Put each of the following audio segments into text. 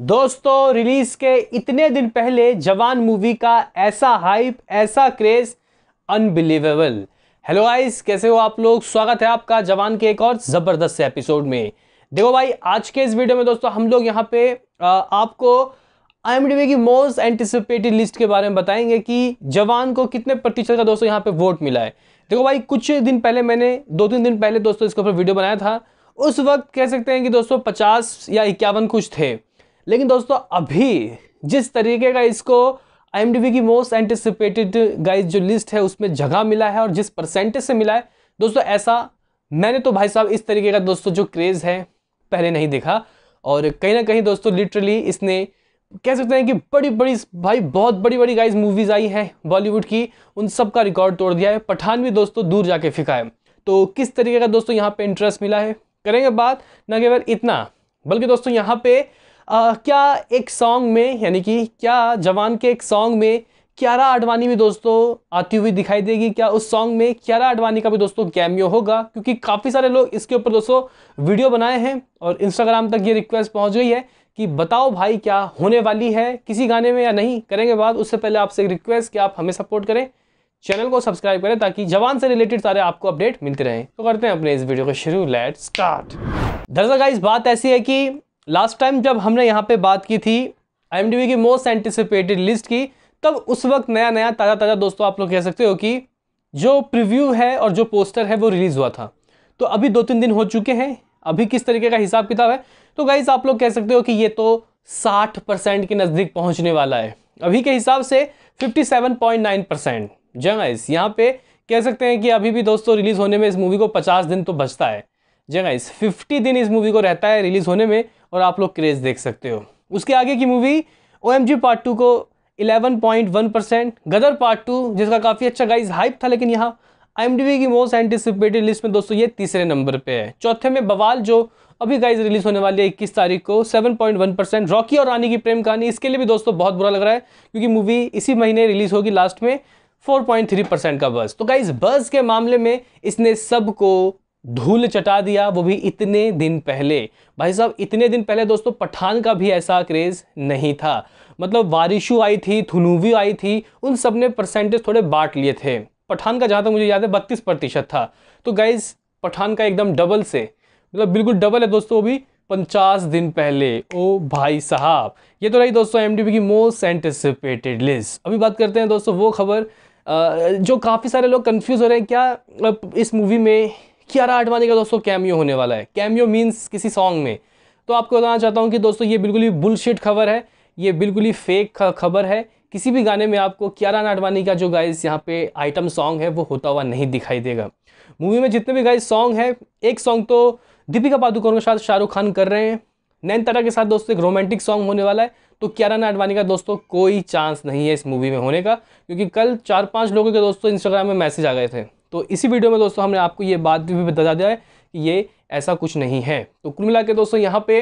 दोस्तों रिलीज के इतने दिन पहले जवान मूवी का ऐसा हाइप ऐसा क्रेज अनबिलीवेबल हेलो आइस कैसे हो आप लोग स्वागत है आपका जवान के एक और ज़बरदस्त एपिसोड में देखो भाई आज के इस वीडियो में दोस्तों हम लोग यहाँ पे आपको आई की मोस्ट एंटिसिपेटेड लिस्ट के बारे में बताएंगे कि जवान को कितने प्रतिशत का दोस्तों यहाँ पे वोट मिला है देखो भाई कुछ दिन पहले मैंने दो तीन दिन पहले दोस्तों इसके ऊपर वीडियो बनाया था उस वक्त कह सकते हैं कि दोस्तों पचास या इक्यावन कुछ थे लेकिन दोस्तों अभी जिस तरीके का इसको आई की मोस्ट एंटिसिपेटेड गाइज जो लिस्ट है उसमें जगह मिला है और जिस परसेंटेज से मिला है दोस्तों ऐसा मैंने तो भाई साहब इस तरीके का दोस्तों जो क्रेज़ है पहले नहीं देखा और कहीं ना कहीं दोस्तों लिटरली इसने कह सकते हैं कि बड़ी बड़ी भाई बहुत बड़ी बड़ी गाइज मूवीज़ आई हैं बॉलीवुड की उन सब का रिकॉर्ड तोड़ दिया है पठान भी दोस्तों दूर जाके फिका है तो किस तरीके का दोस्तों यहाँ पे इंटरेस्ट मिला है करेंगे बात न केवल इतना बल्कि दोस्तों यहाँ पे आ, क्या एक सॉन्ग में यानी कि क्या जवान के एक सॉन्ग में क्यारा आडवाणी भी दोस्तों आती हुई दिखाई देगी क्या उस सॉन्ग में क्यारा आडवाणी का भी दोस्तों कैमियो होगा क्योंकि काफ़ी सारे लोग इसके ऊपर दोस्तों वीडियो बनाए हैं और इंस्टाग्राम तक ये रिक्वेस्ट पहुंच गई है कि बताओ भाई क्या होने वाली है किसी गाने में या नहीं करेंगे बात उससे पहले आपसे एक रिक्वेस्ट कि आप हमें सपोर्ट करें चैनल को सब्सक्राइब करें ताकि जवान से रिलेटेड सारे आपको अपडेट मिलते रहें तो करते हैं अपने इस वीडियो को शुरू लेट स्टार्ट दरअसल गाइस बात ऐसी है कि लास्ट टाइम जब हमने यहाँ पे बात की थी आई की मोस्ट एंटिसिपेटेड लिस्ट की तब उस वक्त नया नया ताज़ा ताज़ा दोस्तों आप लोग कह सकते हो कि जो प्रिव्यू है और जो पोस्टर है वो रिलीज़ हुआ था तो अभी दो तीन दिन हो चुके हैं अभी किस तरीके का हिसाब किताब है तो गाइज आप लोग कह सकते हो कि ये तो साठ परसेंट के नज़दीक पहुँचने वाला है अभी के हिसाब से fifty seven point nine percent जय यहाँ पे कह सकते हैं कि अभी भी दोस्तों रिलीज़ होने में इस मूवी को पचास दिन तो बचता है जगह हाँ, इस फिफ्टी दिन इस मूवी को रहता है रिलीज़ होने में और आप लोग क्रेज़ देख सकते हो उसके आगे की movie O M G part two को 11.1 परसेंट गदर पार्ट टू जिसका काफ़ी अच्छा गाइज हाइप था लेकिन यहाँ आई की मोस्ट एंटिसिपेटेड लिस्ट में दोस्तों ये तीसरे नंबर पे है चौथे में बवाल जो अभी गाइज रिलीज होने वाली है इक्कीस तारीख को 7.1 परसेंट रॉकी और रानी की प्रेम कहानी इसके लिए भी दोस्तों बहुत बुरा लग रहा है क्योंकि मूवी इसी महीने रिलीज होगी लास्ट में 4.3 परसेंट का बस तो गाइज बस के मामले में इसने सबको धूल चटा दिया वो भी इतने दिन पहले भाई साहब इतने दिन पहले दोस्तों पठान का भी ऐसा क्रेज़ नहीं था मतलब वारिशु आई थी थुनुवी आई थी उन सब ने परसेंटेज थोड़े बांट लिए थे पठान का जहाँ तक मुझे याद है बत्तीस प्रतिशत था तो गाइज पठान का एकदम डबल से मतलब बिल्कुल डबल है दोस्तों वो भी पचास दिन पहले ओ भाई साहब ये तो रही दोस्तों एम की मोस्ट एंटिसिपेटेड लिस्ट अभी बात करते हैं दोस्तों वो खबर जो काफ़ी सारे लोग कन्फ्यूज़ हो रहे हैं क्या इस मूवी में कियारा आडवाणी का दोस्तों कैमियो होने वाला है कैमियो मीन्स किसी सॉन्ग में तो आपको बताना चाहता हूँ कि दोस्तों ये बिल्कुल ही बुलशिट खबर है ये बिल्कुल ही फेक खबर है किसी भी गाने में आपको क्यारा नाडवानी का जो गाइस यहाँ पे आइटम सॉन्ग है वो होता हुआ नहीं दिखाई देगा मूवी में जितने भी गाइस सॉन्ग हैं एक सॉन्ग तो दीपिका पादुकोण के साथ शाहरुख खान कर रहे हैं नैन तारा के साथ दोस्तों एक रोमांटिक सॉन्ग होने वाला है तो क्यारा नाडवानी का दोस्तों कोई चांस नहीं है इस मूवी में होने का क्योंकि कल चार पाँच लोगों के दोस्तों इंस्टाग्राम में मैसेज आ गए थे तो इसी वीडियो में दोस्तों हमने आपको ये बात भी बता दिया है कि ये ऐसा कुछ नहीं है तो कुल मिला के दोस्तों यहाँ पे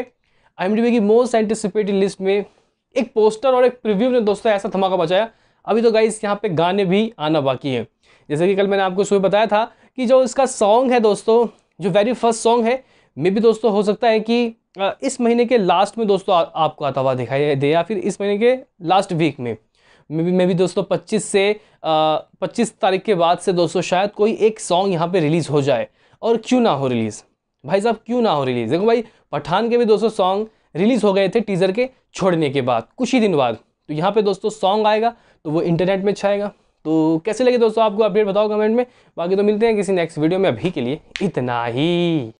आई की मोस्ट एंटिसिपेटेड लिस्ट में एक पोस्टर और एक प्रिव्यू ने दोस्तों ऐसा धमाका बचाया अभी तो गाइस यहाँ पे गाने भी आना बाकी हैं जैसे कि कल मैंने आपको सुबह बताया था कि जो इसका सॉन्ग है दोस्तों जो वेरी फर्स्ट सॉन्ग है मे भी दोस्तों हो सकता है कि इस महीने के लास्ट में दोस्तों आपको आता हुआ दिखाई दे या फिर इस महीने के लास्ट वीक में मे बी मे बी दोस्तों 25 से पच्चीस तारीख के बाद से दोस्तों शायद कोई एक सॉन्ग यहाँ पे रिलीज़ हो जाए और क्यों ना हो रिलीज़ भाई साहब क्यों ना हो रिलीज़ देखो भाई पठान के भी दोस्तों सॉन्ग रिलीज़ हो गए थे टीज़र के छोड़ने के बाद कुछ ही दिन बाद तो यहाँ पे दोस्तों सॉन्ग आएगा तो वो इंटरनेट में छाएगा तो कैसे लगे दोस्तों आपको अपडेट बताओ कमेंट में बाकी तो मिलते हैं किसी नेक्स्ट वीडियो में अभी के लिए इतना ही